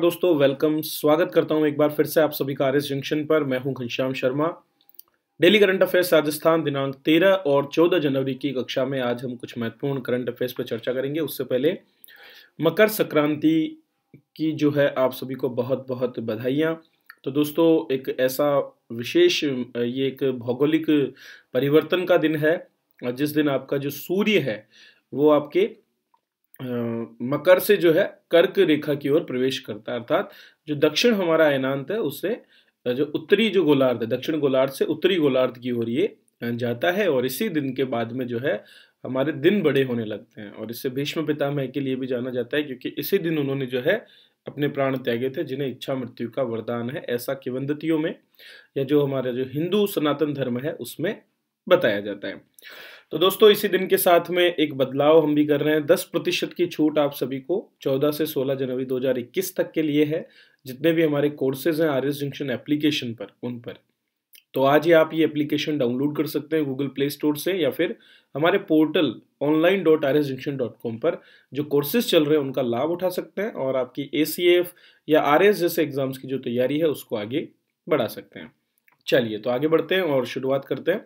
दोस्तों वेलकम स्वागत करता हूं एक बार फिर से आप सभी का आर जंक्शन पर मैं हूं Ghanshyam Sharma daily current affairs Rajasthan दिनांक 13 और 14 जनवरी की कक्षा में आज हम कुछ महत्वपूर्ण करंट अफेयर्स पर चर्चा करेंगे उससे पहले मकर संक्रांति की जो है आप सभी को बहुत बहुत बधाइयाँ तो दोस्तों एक ऐसा विशेष ये एक भौगोलिक परिवर्तन का दिन है जिस दिन आपका जो सूर्य है वो आपके मकर से जो है कर्क रेखा की ओर प्रवेश करता है अर्थात जो दक्षिण हमारा अयनांत है उससे जो उत्तरी जो गोलार्ध है दक्षिण गोलार्ध से उत्तरी गोलार्ध की ओर ये जाता है और इसी दिन के बाद में जो है हमारे दिन बड़े होने लगते हैं और इससे भीष्म पितामह के लिए भी जाना जाता है क्योंकि इसी दिन उन्होंने जो है अपने प्राण त्यागे थे जिन्हें इच्छा मृत्यु का वरदान है ऐसा किवंदतियों में या जो हमारा जो हिंदू सनातन धर्म है उसमें बताया जाता है तो दोस्तों इसी दिन के साथ में एक बदलाव हम भी कर रहे हैं दस प्रतिशत की छूट आप सभी को चौदह से सोलह जनवरी इक्कीस तक के लिए है जितने भी हमारे कोर्सेज हैं आर एस जंक्शन एप्लीकेशन पर उन पर तो आज ही आप ये एप्लीकेशन डाउनलोड कर सकते हैं गूगल प्ले स्टोर से या फिर हमारे portal online dot R S junction dot com पर जो कोर्सेज चल रहे हैं उनका लाभ उठा सकते हैं और आपकी ए सी एफ या आर एस जैसे एग्जाम्स की जो तैयारी है उसको आगे बढ़ा सकते हैं चलिए तो आगे बढ़ते हैं और शुरुआत करते हैं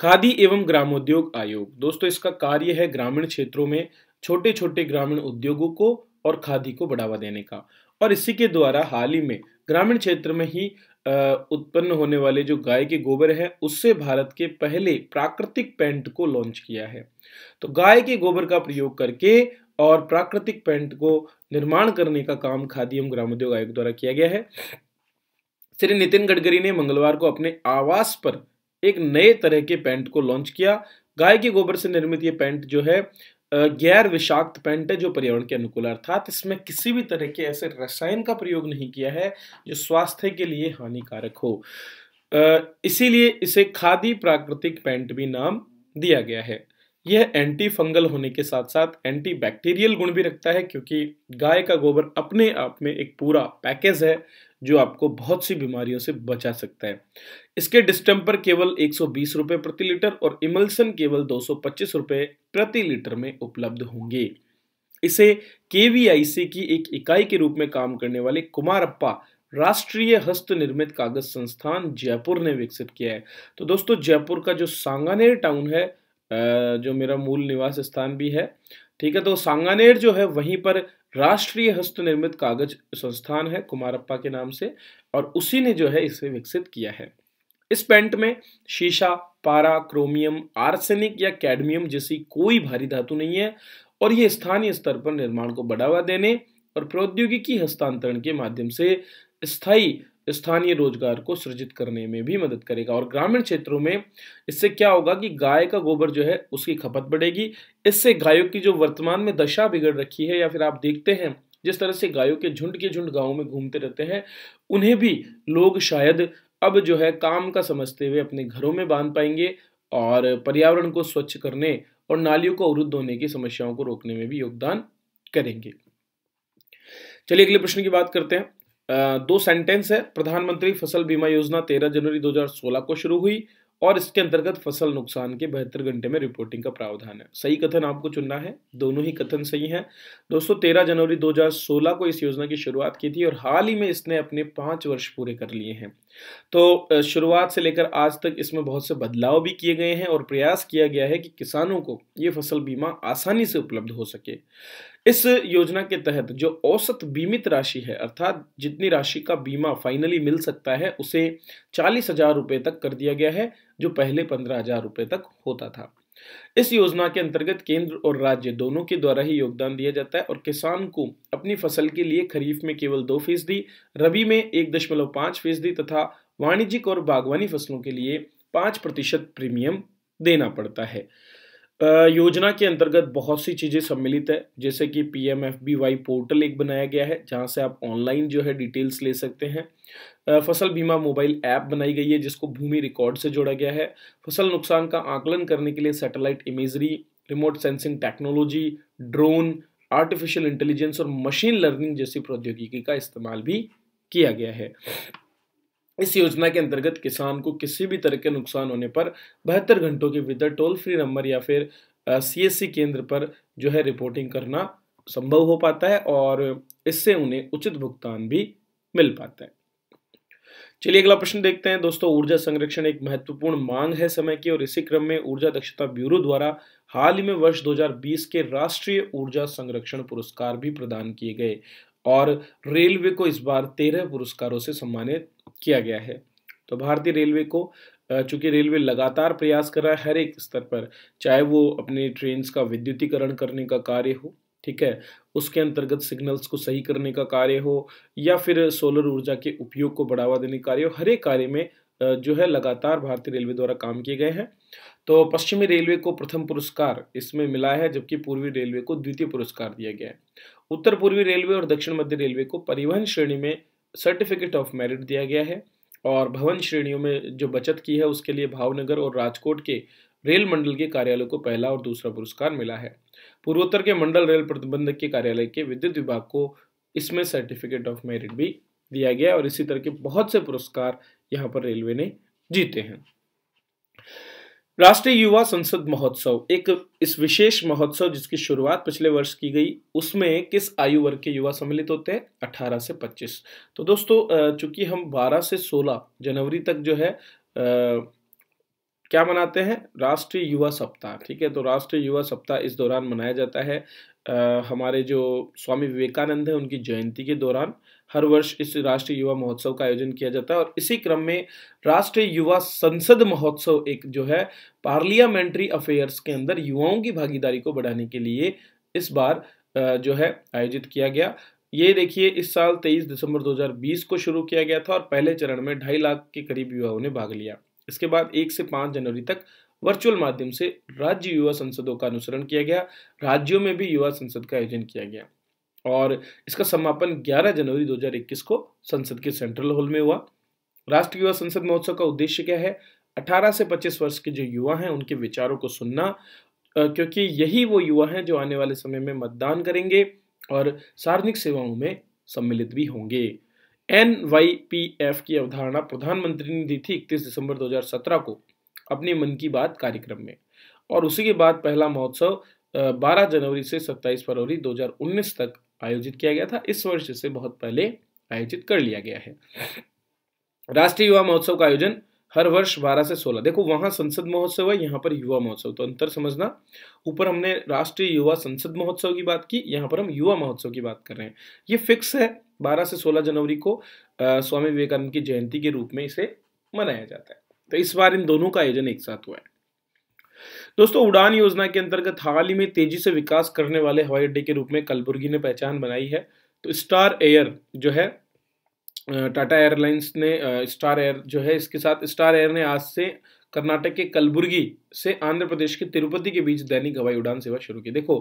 खादी एवं ग्रामोद्योग आयोग दोस्तों इसका कार्य है ग्रामीण क्षेत्रों में छोटे छोटे ग्रामीण उद्योगों को और खादी को बढ़ावा देने का और इसी के द्वारा हाल ही में ग्रामीण क्षेत्र में ही उत्पन्न होने वाले जो गाय के गोबर है उससे भारत के पहले प्राकृतिक पेंट को लॉन्च किया है तो गाय के गोबर का प्रयोग करके और प्राकृतिक पेंट को निर्माण करने का काम खादी एवं ग्रामोद्योग आयोग द्वारा किया गया है श्री नितिन गडकरी ने मंगलवार को अपने आवास पर एक नए तरह के पैंट को लॉन्च किया गाय के गोबर से निर्मित ये पैंट जो है गैर विषाक्त पैंट है जो पर्यावरण के अनुकूल अर्थात इसमें किसी भी तरह के ऐसे रसायन का प्रयोग नहीं किया है जो स्वास्थ्य के लिए हानिकारक हो इसीलिए इसे खादी प्राकृतिक पैंट भी नाम दिया गया है यह एंटी फंगल होने के साथ साथ एंटी बैक्टीरियल गुण भी रखता है क्योंकि गाय का गोबर अपने आप में एक पूरा पैकेज है जो आपको बहुत सी बीमारियों से बचा सकता है इसके डिस्टेंपर केवल एक सौ प्रति लीटर और इमल्सन केवल दो सौ प्रति लीटर में उपलब्ध होंगे इसे केवीआईसी की एक इकाई के रूप में काम करने वाले कुमारप्पा राष्ट्रीय हस्त निर्मित कागज संस्थान जयपुर ने विकसित किया है तो दोस्तों जयपुर का जो सांगानेर टाउन है जो मेरा मूल निवास स्थान भी है ठीक है तो सांगानेर जो है वहीं पर राष्ट्रीय हस्तनिर्मित कागज संस्थान है कुमारप्पा के नाम से और उसी ने जो है इसे विकसित किया है इस पेंट में शीशा पारा क्रोमियम आर्सेनिक या कैडमियम जैसी कोई भारी धातु नहीं है और ये स्थानीय स्तर पर निर्माण को बढ़ावा देने और प्रौद्योगिकी हस्तांतरण के माध्यम से स्थायी स्थानीय रोजगार को सृजित करने में भी मदद करेगा और ग्रामीण क्षेत्रों में इससे क्या होगा कि गाय का गोबर जो है उसकी खपत बढ़ेगी इससे गायों की जो वर्तमान में दशा बिगड़ रखी है या फिर आप देखते हैं जिस तरह से गायों के झुंड के झुंड गाँव में घूमते रहते हैं उन्हें भी लोग शायद अब जो है काम का समझते हुए अपने घरों में बांध पाएंगे और पर्यावरण को स्वच्छ करने और नालियों को अवरुद्ध होने की समस्याओं को रोकने में भी योगदान करेंगे चलिए अगले प्रश्न की बात करते हैं दो सेंटेंस है प्रधानमंत्री फसल बीमा योजना 13 जनवरी 2016 को शुरू हुई और इसके अंतर्गत फसल नुकसान के बहत्तर घंटे में रिपोर्टिंग का प्रावधान है सही कथन आपको चुनना है दोनों ही कथन सही हैं दोस्तों 13 जनवरी 2016 को इस योजना की शुरुआत की थी और हाल ही में इसने अपने पाँच वर्ष पूरे कर लिए हैं तो शुरुआत से लेकर आज तक इसमें बहुत से बदलाव भी किए गए हैं और प्रयास किया गया है कि किसानों को ये फसल बीमा आसानी से उपलब्ध हो सके इस योजना के तहत जो औसत बीमित राशि है अर्थात जितनी राशि का बीमा फाइनली मिल सकता है उसे चालीस हजार रुपये तक कर दिया गया है जो पहले पंद्रह हजार रुपये तक होता था इस योजना के अंतर्गत केंद्र और राज्य दोनों के द्वारा ही योगदान दिया जाता है और किसान को अपनी फसल के लिए खरीफ में केवल दो फीसदी रबी में एक दशमलव पाँच फीसदी तथा वाणिज्यिक और बागवानी फसलों के लिए पाँच प्रतिशत प्रीमियम देना पड़ता है योजना के अंतर्गत बहुत सी चीज़ें सम्मिलित है जैसे कि P M F B Y portal एक बनाया गया है जहाँ से आप ऑनलाइन जो है डिटेल्स ले सकते हैं फसल बीमा मोबाइल ऐप बनाई गई है जिसको भूमि रिकॉर्ड से जोड़ा गया है फसल नुकसान का आकलन करने के लिए satellite imagery remote sensing technology drone artificial intelligence और मशीन लर्निंग जैसी प्रौद्योगिकी का इस्तेमाल भी किया गया है इस योजना के अंतर्गत किसान को किसी भी तरह के नुकसान होने पर बहत्तर घंटों के भीतर टोल फ्री नंबर या फिर सीएससी केंद्र पर जो है रिपोर्टिंग करना संभव हो पाता है और इससे उन्हें उचित भुगतान भी मिल पाता है चलिए अगला प्रश्न देखते हैं दोस्तों ऊर्जा संरक्षण एक महत्वपूर्ण मांग है समय की और इसी क्रम में ऊर्जा दक्षता ब्यूरो द्वारा हाल ही में वर्ष 2020 के राष्ट्रीय ऊर्जा संरक्षण पुरस्कार भी प्रदान किए गए और रेलवे को इस बार तेरह पुरस्कारों से सम्मानित किया गया है तो भारतीय रेलवे को चूंकि रेलवे लगातार प्रयास कर रहा है हर एक स्तर पर चाहे वो अपने ट्रेन का विद्युतीकरण करने का कार्य हो ठीक है उसके अंतर्गत सिग्नल्स को सही करने का कार्य हो या फिर सोलर ऊर्जा के उपयोग को बढ़ावा देने का कार्य हो हर एक कार्य में जो है लगातार भारतीय रेलवे द्वारा काम किए गए हैं तो पश्चिमी रेलवे को प्रथम पुरस्कार इसमें मिला है जबकि पूर्वी रेलवे को द्वितीय पुरस्कार दिया गया है उत्तर पूर्वी रेलवे और दक्षिण मध्य रेलवे को परिवहन श्रेणी में सर्टिफिकेट ऑफ मेरिट दिया गया है और भवन श्रेणियों में जो बचत की है उसके लिए भावनगर और राजकोट के रेल मंडल के कार्यालय को पहला और दूसरा पुरस्कार मिला है पूर्वोत्तर के मंडल रेल प्रबंधक के कार्यालय के विद्युत विभाग को इसमें सर्टिफिकेट ऑफ मेरिट भी दिया गया और इसी तरह के बहुत से पुरस्कार यहाँ पर रेलवे ने जीते हैं राष्ट्रीय युवा संसद महोत्सव एक इस विशेष महोत्सव जिसकी शुरुआत पिछले वर्ष की गई उसमें किस आयु वर्ग के युवा सम्मिलित होते हैं 18 से 25 तो दोस्तों चूंकि हम 12 से 16 जनवरी तक जो है क्या मनाते हैं राष्ट्रीय युवा सप्ताह ठीक है तो राष्ट्रीय युवा सप्ताह इस दौरान मनाया जाता है आ, हमारे जो स्वामी विवेकानंद हैं उनकी जयंती के दौरान हर वर्ष इस राष्ट्रीय युवा महोत्सव का आयोजन किया जाता है और इसी क्रम में राष्ट्रीय युवा संसद महोत्सव एक जो है पार्लियामेंट्री अफेयर्स के अंदर युवाओं की भागीदारी को बढ़ाने के लिए इस बार जो है आयोजित किया गया ये देखिए इस साल 23 दिसंबर 2020 को शुरू किया गया था और पहले चरण में ढाई लाख के करीब युवाओं ने भाग लिया इसके बाद एक से पाँच जनवरी तक वर्चुअल माध्यम से राज्य युवा संसदों का अनुसरण किया गया राज्यों में भी युवा संसद का आयोजन किया गया और इसका समापन 11 जनवरी 2021 को संसद के सेंट्रल हॉल में हुआ राष्ट्रीय युवा संसद महोत्सव का उद्देश्य क्या है 18 से 25 वर्ष के जो युवा हैं उनके विचारों को सुनना क्योंकि यही वो युवा हैं जो आने वाले समय में मतदान करेंगे और सार्वजनिक सेवाओं में सम्मिलित भी होंगे एन वाई पी एफ की अवधारणा प्रधानमंत्री ने दी थी इकतीस दिसंबर 2017 को अपने मन की बात कार्यक्रम में और उसी के बाद पहला महोत्सव 12 जनवरी से 27 फरवरी 2019 तक आयोजित किया गया था इस वर्ष से बहुत पहले आयोजित कर लिया गया है राष्ट्रीय युवा महोत्सव का आयोजन हर वर्ष 12 से 16 देखो वहां संसद महोत्सव है यहाँ पर युवा महोत्सव तो अंतर समझना ऊपर हमने राष्ट्रीय युवा संसद महोत्सव की बात की यहाँ पर हम युवा महोत्सव की बात कर रहे हैं ये फिक्स है 12 से 16 जनवरी को आ, स्वामी विवेकानंद की जयंती के रूप में इसे मनाया जाता है तो इस बार इन दोनों का आयोजन एक साथ हुआ है दोस्तों उड़ान योजना के अंतर्गत हाल ही में तेजी से विकास करने वाले हवाई अड्डे के रूप में कलबुर्गी ने पहचान बनाई है तो स्टार एयर जो है टाटा एयरलाइंस ने स्टार एयर जो है इसके साथ स्टार एयर ने आज से कर्नाटक के कलबुर्गी से आंध्र प्रदेश के तिरुपति के बीच दैनिक हवाई उड़ान सेवा शुरू की देखो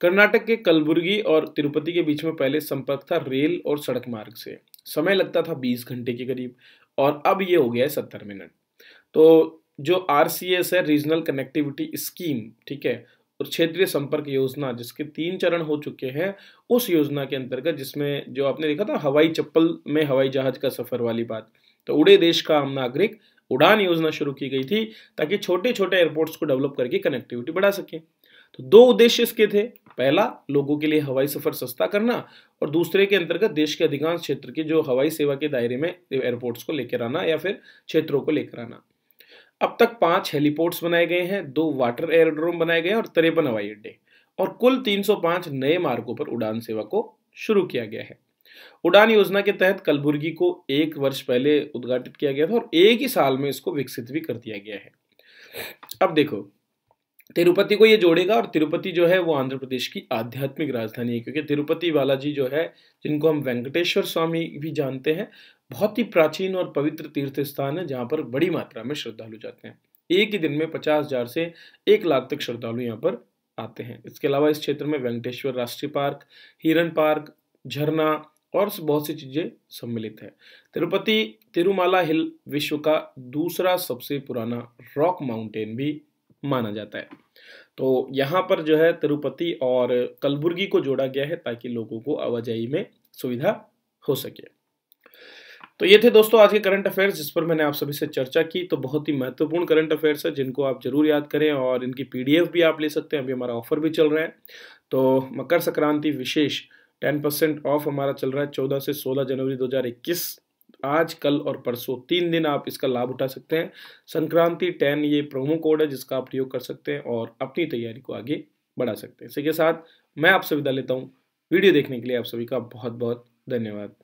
कर्नाटक के कलबुर्गी और तिरुपति के बीच में पहले संपर्क था रेल और सड़क मार्ग से समय लगता था बीस घंटे के करीब और अब ये हो गया है सत्तर मिनट तो जो आर है रीजनल कनेक्टिविटी स्कीम ठीक है और क्षेत्रीय संपर्क योजना जिसके तीन चरण हो चुके हैं उस योजना के अंतर्गत जिसमें जो आपने देखा था हवाई चप्पल में हवाई जहाज का सफर वाली बात तो उड़े देश का आम नागरिक उड़ान योजना शुरू की गई थी ताकि छोटे छोटे एयरपोर्ट्स को डेवलप करके कनेक्टिविटी बढ़ा सके तो दो उद्देश्य इसके थे पहला लोगों के लिए हवाई सफर सस्ता करना और दूसरे के अंतर्गत देश के अधिकांश क्षेत्र के जो हवाई सेवा के दायरे में एयरपोर्ट्स को लेकर आना या फिर क्षेत्रों को लेकर आना अब तक पांच हेलीपोर्ट्स बनाए गए हैं दो वाटर एयरोड्रोम बनाए गए हैं और तिरपन हवाई अड्डे और कुल 305 नए मार्गों पर उड़ान सेवा को शुरू किया गया है उड़ान योजना के तहत कलबुर्गी को एक वर्ष पहले उद्घाटित किया गया था और एक ही साल में इसको विकसित भी कर दिया गया है अब देखो तिरुपति को ये जोड़ेगा और तिरुपति जो है वो आंध्र प्रदेश की आध्यात्मिक राजधानी है क्योंकि तिरुपति बालाजी जो है जिनको हम वेंकटेश्वर स्वामी भी जानते हैं बहुत ही प्राचीन और पवित्र तीर्थ स्थान है जहाँ पर बड़ी मात्रा में श्रद्धालु जाते हैं एक ही दिन में पचास हजार से एक लाख तक श्रद्धालु यहाँ पर आते हैं इसके अलावा इस क्षेत्र में वेंकटेश्वर राष्ट्रीय पार्क हिरन पार्क झरना और बहुत सी चीज़ें सम्मिलित है तिरुपति तिरुमाला हिल विश्व का दूसरा सबसे पुराना रॉक माउंटेन भी माना जाता है तो यहाँ पर जो है तिरुपति और कलबुर्गी को जोड़ा गया है ताकि लोगों को आवाजाही में सुविधा हो सके तो ये थे दोस्तों आज के करंट अफेयर्स जिस पर मैंने आप सभी से चर्चा की तो बहुत ही महत्वपूर्ण करंट अफेयर्स है जिनको आप जरूर याद करें और इनकी पीडीएफ भी आप ले सकते हैं अभी हमारा ऑफर भी चल रहा है तो मकर संक्रांति विशेष टेन परसेंट ऑफ हमारा चल रहा है चौदह से सोलह जनवरी इक्कीस आज कल और परसों तीन दिन आप इसका लाभ उठा सकते हैं संक्रांति टेन ये प्रोमो कोड है जिसका आप प्रयोग कर सकते हैं और अपनी तैयारी को आगे बढ़ा सकते हैं इसी के साथ मैं आपसे विदा लेता हूँ वीडियो देखने के लिए आप सभी का बहुत बहुत धन्यवाद